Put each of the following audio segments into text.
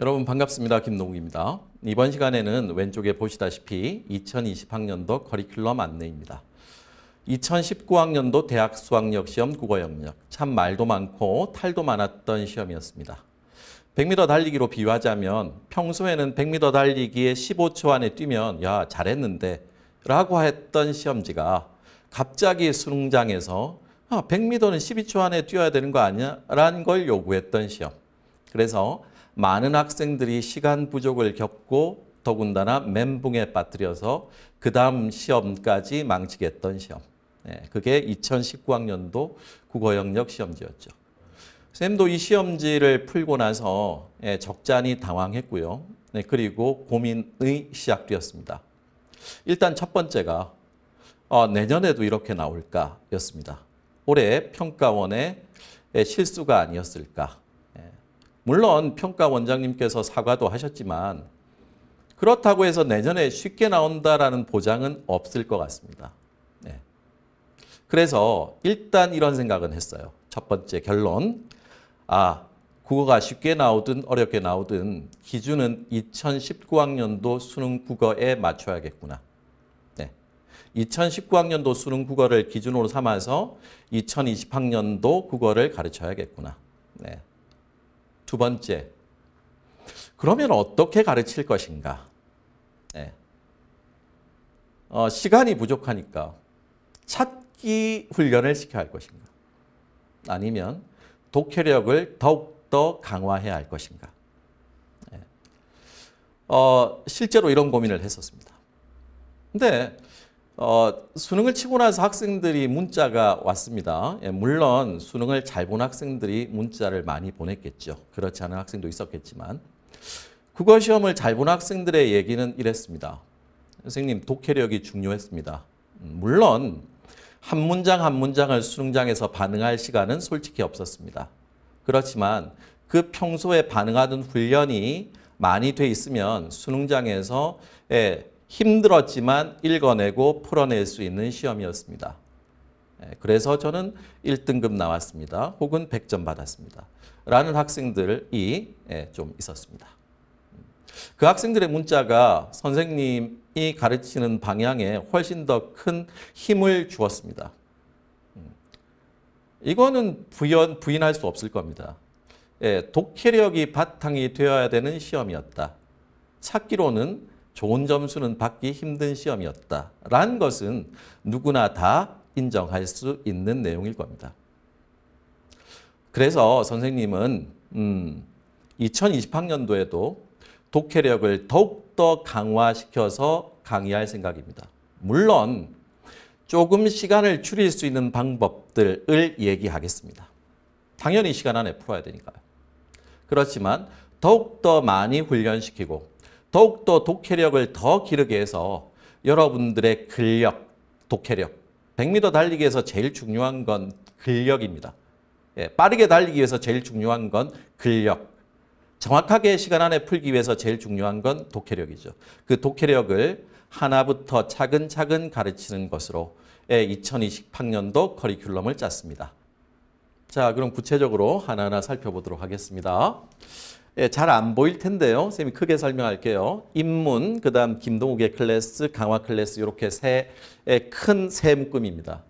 여러분 반갑습니다. 김동욱입니다 이번 시간에는 왼쪽에 보시다시피 2020학년도 커리큘럼 안내입니다. 2019학년도 대학 수학력 시험 국어 영역 참 말도 많고 탈도 많았던 시험이었습니다. 100m 달리기로 비유하자면 평소에는 100m 달리기에 15초 안에 뛰면 야 잘했는데 라고 했던 시험지가 갑자기 수능장에서 아, 100m는 12초 안에 뛰어야 되는 거 아니야? 라는 걸 요구했던 시험. 그래서 많은 학생들이 시간 부족을 겪고 더군다나 멘붕에 빠뜨려서 그 다음 시험까지 망치겠던 시험. 예, 그게 2019학년도 국어 영역 시험지였죠. 쌤도 이 시험지를 풀고 나서 예, 적잖이 당황했고요. 예, 그리고 고민이 시작되었습니다. 일단 첫 번째가 어, 내년에도 이렇게 나올까였습니다. 올해 평가원의 실수가 아니었을까. 물론 평가 원장님께서 사과도 하셨지만 그렇다고 해서 내년에 쉽게 나온다라는 보장은 없을 것 같습니다. 네. 그래서 일단 이런 생각은 했어요. 첫 번째 결론. 아, 국어가 쉽게 나오든 어렵게 나오든 기준은 2019학년도 수능 국어에 맞춰야겠구나. 네. 2019학년도 수능 국어를 기준으로 삼아서 2020학년도 국어를 가르쳐야겠구나. 네. 두 번째, 그러면 어떻게 가르칠 것인가? 네. 어, 시간이 부족하니까 찾기 훈련을 시켜야 할 것인가? 아니면 독해력을 더욱더 강화해야 할 것인가? 네. 어, 실제로 이런 고민을 했었습니다. 근데 어, 수능을 치고 나서 학생들이 문자가 왔습니다. 예, 물론 수능을 잘 본 학생들이 문자를 많이 보냈겠죠. 그렇지 않은 학생도 있었겠지만 국어 시험을 잘 본 학생들의 얘기는 이랬습니다. 선생님 독해력이 중요했습니다. 음, 물론 한 문장 한 문장을 수능장에서 반응할 시간은 솔직히 없었습니다. 그렇지만 그 평소에 반응하던 훈련이 많이 돼 있으면 수능장에서 예, 힘들었지만 읽어내고 풀어낼 수 있는 시험이었습니다. 예, 그래서 저는 1등급 나왔습니다. 혹은 100점 받았습니다. 라는 학생들이 예, 좀 있었습니다. 그 학생들의 문자가 선생님이 가르치는 방향에 훨씬 더 큰 힘을 주었습니다. 음, 이거는 부연, 부인할 수 없을 겁니다. 예, 독해력이 바탕이 되어야 되는 시험이었다. 찾기로는 좋은 점수는 받기 힘든 시험이었다라는 것은 누구나 다 인정할 수 있는 내용일 겁니다. 그래서 선생님은 음, 2020학년도에도 독해력을 더욱더 강화시켜서 강의할 생각입니다. 물론 조금 시간을 줄일 수 있는 방법들을 얘기하겠습니다. 당연히 시간 안에 풀어야 되니까요. 그렇지만 더욱더 많이 훈련시키고 더욱더 독해력을 더 기르게 해서 여러분들의 근력, 독해력, 100m 달리기에서 제일 중요한 건 근력입니다. 예, 빠르게 달리기 위해서 제일 중요한 건 근력. 정확하게 시간 안에 풀기 위해서 제일 중요한 건 독해력이죠. 그 독해력을 하나부터 차근차근 가르치는 것으로 2020학년도 예, 커리큘럼을 짰습니다. 자, 그럼 구체적으로 하나하나 살펴보도록 하겠습니다. 예, 잘안 보일 텐데요. 선생님이 크게 설명할게요. 인문, 그 다음 김동욱의 클래스, 강화 클래스 이렇게 세 예, 큰세 묶음입니다.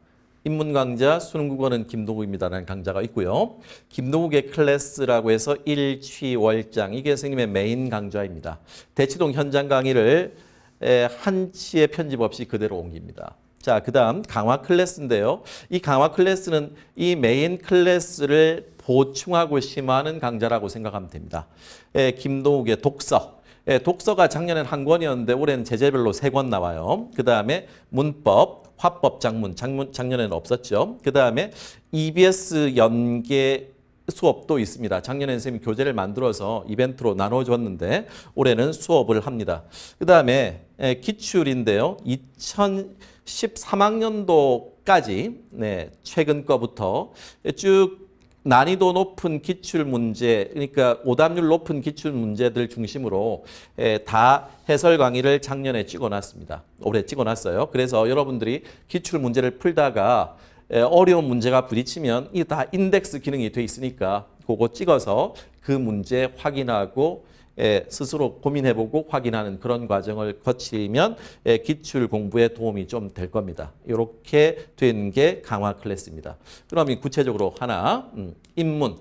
인문 강좌, 수능 국어는 김동욱입니다라는 강좌가 있고요. 김동욱의 클래스라고 해서 일취월장, 이게 선생님의 메인 강좌입니다. 대치동 현장 강의를 예, 한치의 편집 없이 그대로 옮깁니다. 자, 그 다음 강화 클래스인데요. 이 강화 클래스는 이 메인 클래스를 보충하고 심하는 화 강좌라고 생각하면 됩니다. 예, 김동욱의 독서. 예, 독서가 작년엔 한 권이었는데 올해는 제재별로 세 권 나와요. 그 다음에 문법, 화법 작문, 작문 작년에는 없었죠. 그 다음에 EBS 연계 수업도 있습니다. 작년에 선생님이 교재를 만들어서 이벤트로 나눠줬는데 올해는 수업을 합니다. 그 다음에 예, 기출인데요. 2013학년도까지 네, 최근 거부터 쭉 난이도 높은 기출 문제, 그러니까 오답률 높은 기출 문제들 중심으로 예, 다 해설 강의를 작년에 찍어놨습니다. 올해 찍어놨어요. 그래서 여러분들이 기출 문제를 풀다가 예, 어려운 문제가 부딪히면 이 다 인덱스 기능이 돼 있으니까 그거 찍어서 그 문제 확인하고 예, 스스로 고민해보고 확인하는 그런 과정을 거치면 예, 기출 공부에 도움이 좀 될 겁니다. 이렇게 된 게 강화 클래스입니다. 그럼 구체적으로 하나 인문 음,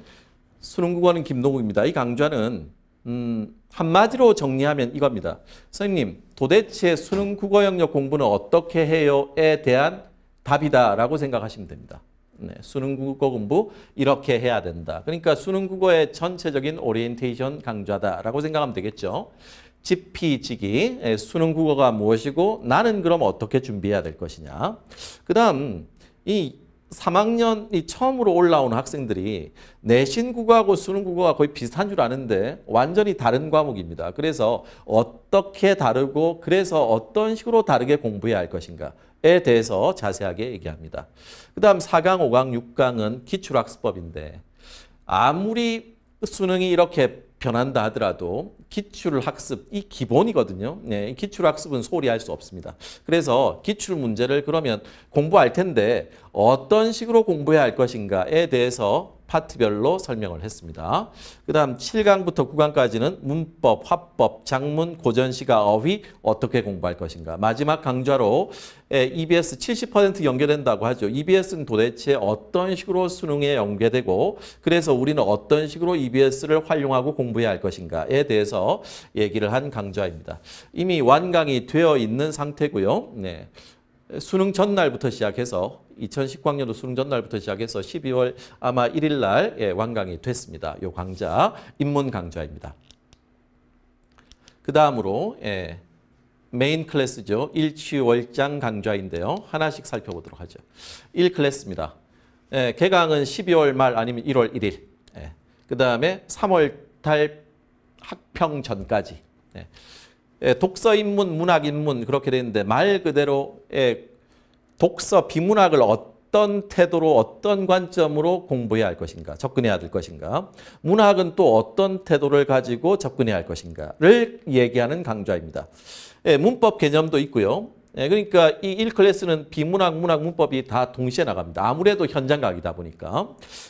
수능 국어는 김동욱입니다. 이 강좌는 음, 한마디로 정리하면 이겁니다. 선생님, 도대체 수능 국어 영역 공부는 어떻게 해요?에 대한 답이다라고 생각하시면 됩니다. 네, 수능 국어 공부 이렇게 해야 된다. 그러니까 수능 국어의 전체적인 오리엔테이션 강좌다라고 생각하면 되겠죠. 지피지기 예, 수능 국어가 무엇이고 나는 그럼 어떻게 준비해야 될 것이냐. 그 다음 이 3학년이 처음으로 올라오는 학생들이 내신 국어하고 수능 국어가 거의 비슷한 줄 아는데 완전히 다른 과목입니다. 그래서 어떻게 다르고 그래서 어떤 식으로 다르게 공부해야 할 것인가에 대해서 자세하게 얘기합니다. 그 다음 4강, 5강, 6강은 기출학습법인데 아무리 수능이 이렇게 변한다 하더라도 기출 학습 이 기본이거든요. 네, 기출 학습은 소홀히 할 수 없습니다. 그래서 기출 문제를 그러면 공부할 텐데 어떤 식으로 공부해야 할 것인가에 대해서 파트별로 설명을 했습니다. 그 다음 7강부터 9강까지는 문법, 화법, 작문, 고전시가, 어휘 어떻게 공부할 것인가. 마지막 강좌로 EBS 70%연결된다고 하죠. EBS는 도대체 어떤 식으로 수능에 연계되고 그래서 우리는 어떤 식으로 EBS를 활용하고 공부해야 할 것인가에 대해서 얘기를 한 강좌입니다. 이미 완강이 되어 있는 상태고요. 네. 수능 전날부터 시작해서 2019학년도 수능 전날부터 시작해서 12월 아마 1일 날 예, 완강이 됐습니다. 요 강좌 입문 강좌입니다. 그 다음으로 예, 메인 클래스죠. 일취월장 강좌인데요. 하나씩 살펴보도록 하죠. 1클래스입니다. 예, 개강은 12월 말 아니면 1월 1일. 예, 그 다음에 3월 달 학평 전까지. 예, 예, 독서 인문, 문학 인문 그렇게 되는데 말 그대로 예, 독서 비문학을 어떤 태도로 어떤 관점으로 공부해야 할 것인가 접근해야 될 것인가 문학은 또 어떤 태도를 가지고 접근해야 할 것인가를 얘기하는 강좌입니다. 예, 문법 개념도 있고요. 그러니까 이 1클래스는 비문학, 문학, 문법이 다 동시에 나갑니다. 아무래도 현장각이다 보니까.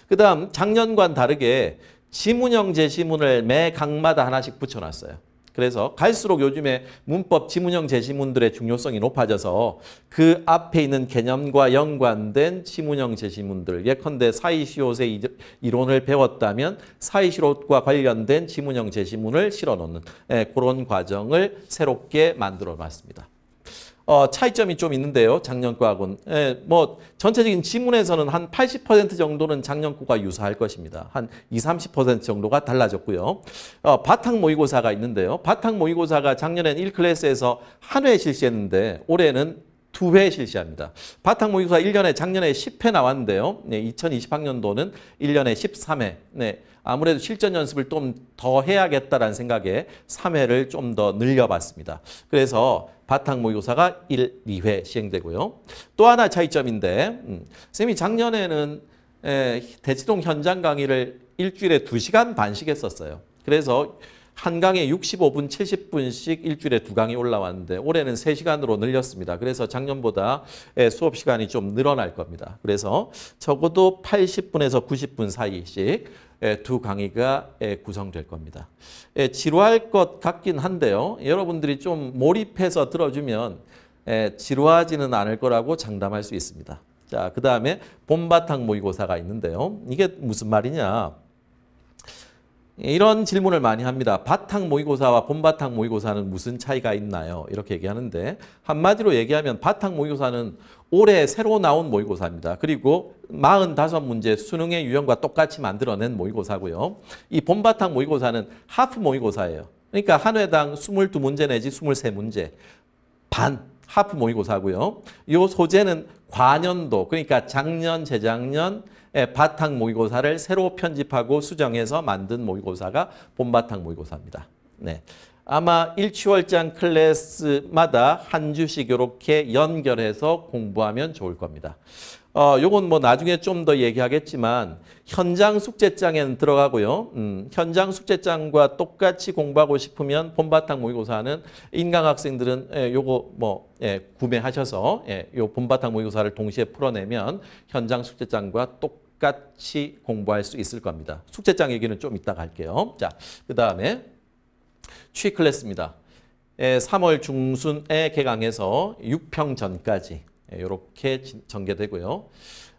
그 다음 작년과는 다르게 지문형 제시문을 매 강마다 하나씩 붙여놨어요. 그래서 갈수록 요즘에 문법 지문형 제시문들의 중요성이 높아져서 그 앞에 있는 개념과 연관된 지문형 제시문들 예컨대 사이시옷의 이론을 배웠다면 사이시옷과 관련된 지문형 제시문을 실어놓는 예, 그런 과정을 새롭게 만들어 봤습니다 어, 차이점이 좀 있는데요. 작년과학은 예, 뭐 전체적인 지문에서는 한 80% 정도는 작년과가 유사할 것입니다. 한 2, 0 30% 정도가 달라졌고요. 어, 바탕 모의고사가 있는데요. 바탕 모의고사가 작년엔 1클래스에서 한 회 실시했는데 올해는 두회 실시합니다. 바탕 모의고사 1년에 작년에 10회 나왔는데요. 네, 2020학년도는 1년에 13회. 네, 아무래도 실전 연습을 좀 더 해야겠다라는 생각에 3회를 좀 더 늘려봤습니다. 그래서 바탕 모의고사가 1, 2회 시행되고요. 또 하나 차이점인데 음, 선생님이 작년에는 에, 대치동 현장 강의를 일주일에 2시간 반씩 했었어요. 그래서 한 강에 65분, 70분씩 일주일에 두 강이 올라왔는데 올해는 3시간으로 늘렸습니다. 그래서 작년보다 수업 시간이 좀 늘어날 겁니다. 그래서 적어도 80분에서 90분 사이씩 예, 두 강의가 예, 구성될 겁니다. 예, 지루할 것 같긴 한데요. 여러분들이 좀 몰입해서 들어주면 지루하지는 않을 거라고 장담할 수 있습니다. 자, 그 다음에 봄바탕 모의고사가 있는데요. 이게 무슨 말이냐. 이런 질문을 많이 합니다. 바탕 모의고사와 본바탕 모의고사는 무슨 차이가 있나요? 이렇게 얘기하는데 한마디로 얘기하면 바탕 모의고사는 올해 새로 나온 모의고사입니다. 그리고 45문제 수능의 유형과 똑같이 만들어낸 모의고사고요. 이 본바탕 모의고사는 하프 모의고사예요. 그러니까 한 회당 22문제 내지 23문제 반 하프 모의고사고요. 이 소재는 과년도 그러니까 작년, 재작년 바탕 모의고사를 새로 편집하고 수정해서 만든 모의고사가 본바탕 모의고사입니다. 네. 아마 일취월장 클래스마다 한 주씩 이렇게 연결해서 공부하면 좋을 겁니다. 어, 요건 뭐 나중에 좀 더 얘기하겠지만 현장 숙제장에는 들어가고요. 음, 현장 숙제장과 똑같이 공부하고 싶으면 본바탕 모의고사는 인강 학생들은 예, 요거 뭐 예, 구매하셔서 예, 요 본바탕 모의고사를 동시에 풀어내면 현장 숙제장과 똑같이 공부할 수 있을 겁니다. 숙제장 얘기는 좀 이따가 할게요. 자, 그 다음에 취 클래스입니다. 3월 예, 중순에 개강해서 6평 전까지 이렇게 예, 전개되고요.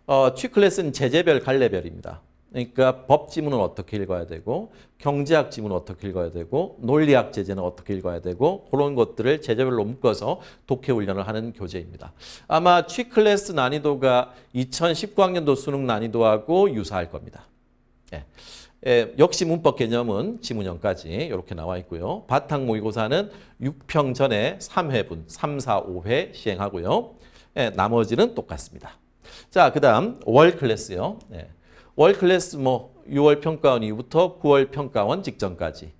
어, 취 클래스는 제재별 갈래별입니다. 그러니까 법 지문은 어떻게 읽어야 되고 경제학 지문은 어떻게 읽어야 되고 논리학 제재는 어떻게 읽어야 되고 그런 것들을 제재별로 묶어서 독해 훈련을 하는 교재입니다. 아마 취 클래스 난이도가 2019학년도 수능 난이도하고 유사할 겁니다. 예. 예, 역시 문법 개념은 지문형까지 이렇게 나와 있고요. 바탕 모의고사는 6평 전에 3회분, 3, 4, 5회 시행하고요. 예, 나머지는 똑같습니다. 자, 그 다음 월 클래스요. 예, 월 클래스 뭐 6월 평가원 이후부터 9월 평가원 직전까지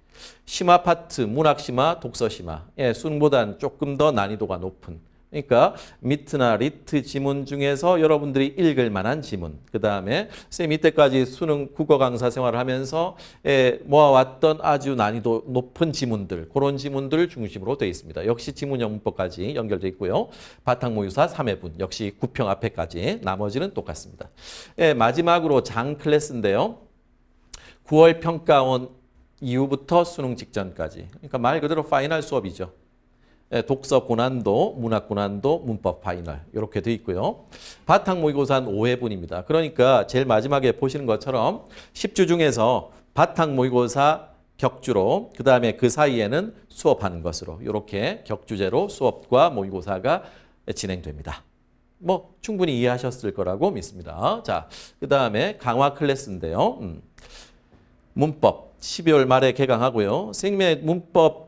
심화 파트, 문학 심화, 독서 심화. 예, 수능보다는 조금 더 난이도가 높은 그러니까 미트나 리트 지문 중에서 여러분들이 읽을 만한 지문. 그 다음에 쌤 이때까지 수능 국어 강사 생활을 하면서 예, 모아왔던 아주 난이도 높은 지문들, 그런 지문들 중심으로 되어 있습니다. 역시 지문영문법까지 연결되어 있고요. 바탕모유사 3회분, 역시 구평 앞에까지 나머지는 똑같습니다. 예, 마지막으로 장 클래스인데요. 9월 평가원 이후부터 수능 직전까지. 그러니까 말 그대로 파이널 수업이죠. 예, 독서 고난도, 문학 고난도, 문법 파이널 이렇게 돼 있고요. 바탕 모의고사 5회분입니다. 그러니까 제일 마지막에 보시는 것처럼 10주 중에서 바탕 모의고사 격주로 그 다음에 그 사이에는 수업하는 것으로 이렇게 격주제로 수업과 모의고사가 진행됩니다. 뭐 충분히 이해하셨을 거라고 믿습니다. 자, 그 다음에 강화 클래스인데요. 음. 문법 12월 말에 개강하고요. 선생님의 문법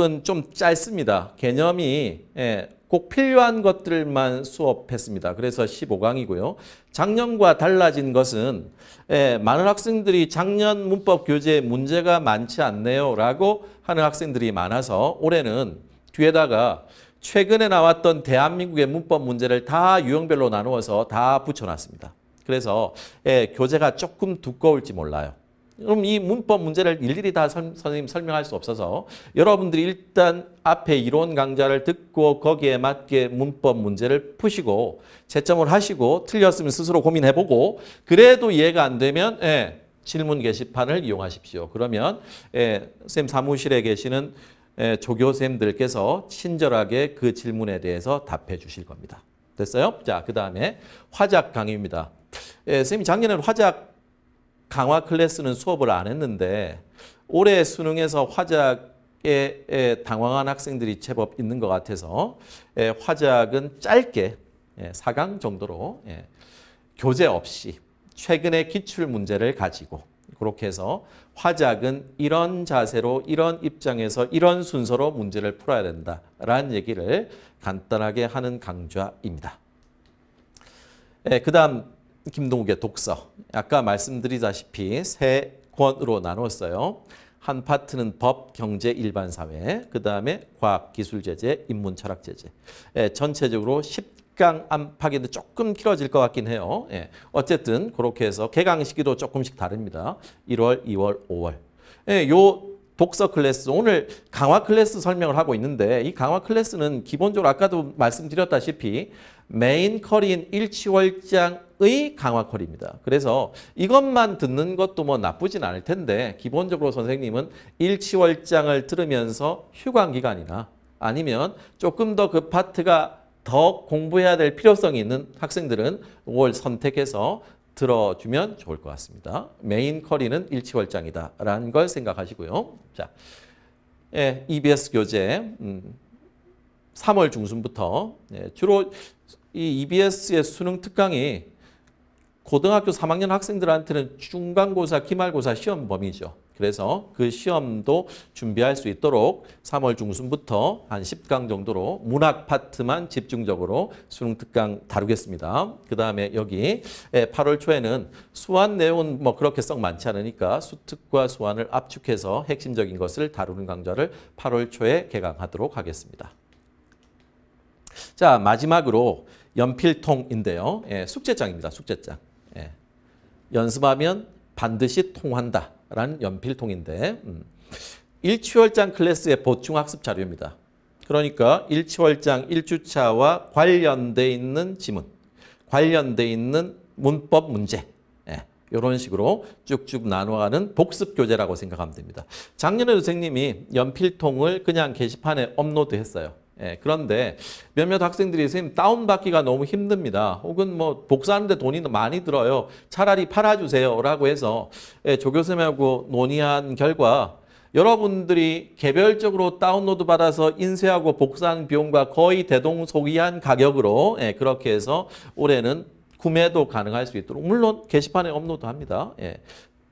은좀 짧습니다. 개념이 예, 꼭 필요한 것들만 수업했습니다. 그래서 15강이고요. 작년과 달라진 것은 예, 많은 학생들이 작년 문법 교재에 문제가 많지 않네요. 라고 하는 학생들이 많아서 올해는 뒤에다가 최근에 나왔던 대한민국의 문법 문제를 다 유형별로 나누어서 다 붙여놨습니다. 그래서 예, 교재가 조금 두꺼울지 몰라요. 그럼 이 문법 문제를 일일이 다 선, 생님 설명할 수 없어서 여러분들이 일단 앞에 이론 강좌를 듣고 거기에 맞게 문법 문제를 푸시고 채점을 하시고 틀렸으면 스스로 고민해보고 그래도 이해가 안 되면 예, 질문 게시판을 이용하십시오. 그러면 예, 선생님 사무실에 계시는 예, 조교쌤들께서 친절하게 그 질문에 대해서 답해 주실 겁니다. 됐어요? 자, 그 다음에 화작 강의입니다. 예, 선 쌤이 작년에 화작 강화 클래스는 수업을 안 했는데 올해 수능에서 화작에 당황한 학생들이 제법 있는 것 같아서 예, 화작은 짧게 4강 예, 정도로 예, 교재 없이 최근의 기출 문제를 가지고 그렇게 해서 화작은 이런 자세로 이런 입장에서 이런 순서로 문제를 풀어야 된다라는 얘기를 간단하게 하는 강좌입니다. 그 다음 김동욱의 독서. 아까 말씀드리다시피 세 권으로 나눴어요. 한 파트는 법, 경제, 일반 사회, 그 다음에 과학, 기술 제재, 인문, 철학 제재. 예, 전체적으로 10강 안팎인데 조금 길어질 것 같긴 해요. 예, 어쨌든 그렇게 해서 개강 시기도 조금씩 다릅니다. 1월, 2월, 5월. 예, 요 독서 클래스 오늘 강화 클래스 설명을 하고 있는데 이 강화 클래스는 기본적으로 아까도 말씀드렸다시피 메인 커리인 일치월장 의 강화콜입니다. 그래서 이것만 듣는 것도 뭐 나쁘진 않을 텐데 기본적으로 선생님은 일치월장을 들으면서 휴강기간이나 아니면 조금 더 그 파트가 더 공부해야 될 필요성이 있는 학생들은 월 선택해서 들어주면 좋을 것 같습니다. 메인 커리는 일치월장이다 라는 걸 생각하시고요. 자, 예, EBS 교재 음, 3월 중순부터 예, 주로 이 EBS의 수능 특강이 고등학교 3학년 학생들한테는 중간고사, 기말고사 시험 범위죠. 그래서 그 시험도 준비할 수 있도록 3월 중순부터 한 10강 정도로 문학 파트만 집중적으로 수능 특강 다루겠습니다. 그 다음에 여기 8월 예, 초에는 수완 내용은 뭐 그렇게 썩 많지 않으니까 수특과 수완을 압축해서 핵심적인 것을 다루는 강좌를 8월 초에 개강하도록 하겠습니다. 자 마지막으로 연필통인데요. 예, 숙제장입니다. 숙제장. 예. 연습하면 반드시 통한다라는 연필통인데 음. 일치월장 클래스의 보충 학습 자료입니다. 그러니까 일치월장 1주차와 관련돼 있는 지문, 관련돼 있는 문법 문제 예. 이런 식으로 쭉쭉 나눠가는 복습 교재라고 생각하면 됩니다. 작년에 선생님이 연필통을 그냥 게시판에 업로드했어요. 예, 그런데 몇몇 학생들이 선생님 다운받기가 너무 힘듭니다. 혹은 뭐 복사하는데 돈이 많이 들어요. 차라리 팔아주세요라고 해서 예, 조교쌤하고 논의한 결과 여러분들이 개별적으로 다운로드 받아서 인쇄하고 복사한 비용과 거의 대동소이한 가격으로 예, 그렇게 해서 올해는 구매도 가능할 수 있도록 물론 게시판에 업로드합니다. 예,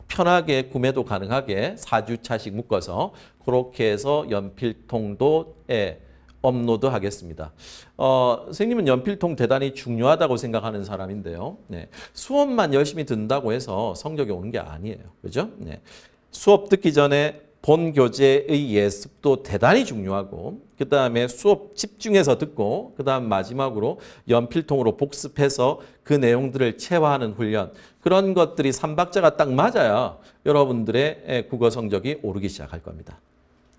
편하게 구매도 가능하게 4주차씩 묶어서 그렇게 해서 연필통도 예, 업로드 하겠습니다. 어, 선생님은 연필통 대단히 중요하다고 생각하는 사람인데요. 네. 수업만 열심히 든다고 해서 성적이 오는 게 아니에요. 그죠? 네. 수업 듣기 전에 본 교재의 예습도 대단히 중요하고 그 다음에 수업 집중해서 듣고 그 다음 마지막으로 연필통으로 복습해서 그 내용들을 체화하는 훈련 그런 것들이 삼박자가 딱 맞아야 여러분들의 예, 국어 성적이 오르기 시작할 겁니다.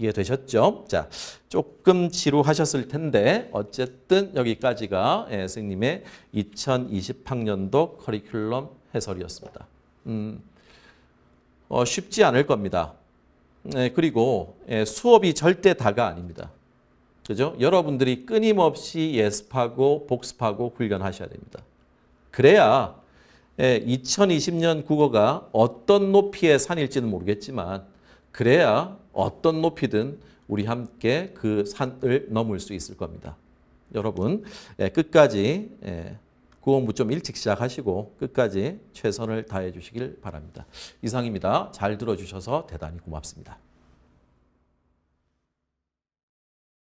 이해되셨죠? 예, 자, 조금 지루하셨을 텐데 어쨌든 여기까지가 예, 선생님의 2020학년도 커리큘럼 해설이었습니다. 음, 어, 쉽지 않을 겁니다. 예, 그리고 예, 수업이 절대 다가 아닙니다. 그죠? 여러분들이 끊임없이 예습하고 복습하고 훈련하셔야 됩니다. 그래야 2020년 예, 국어가 어떤 높이의 산일지는 모르겠지만 그래야 어떤 높이든 우리 함께 그 산을 넘을 수 있을 겁니다. 여러분 예, 끝까지 예, 구원부 좀 일찍 시작하시고 끝까지 최선을 다해 주시길 바랍니다. 이상입니다. 잘 들어주셔서 대단히 고맙습니다.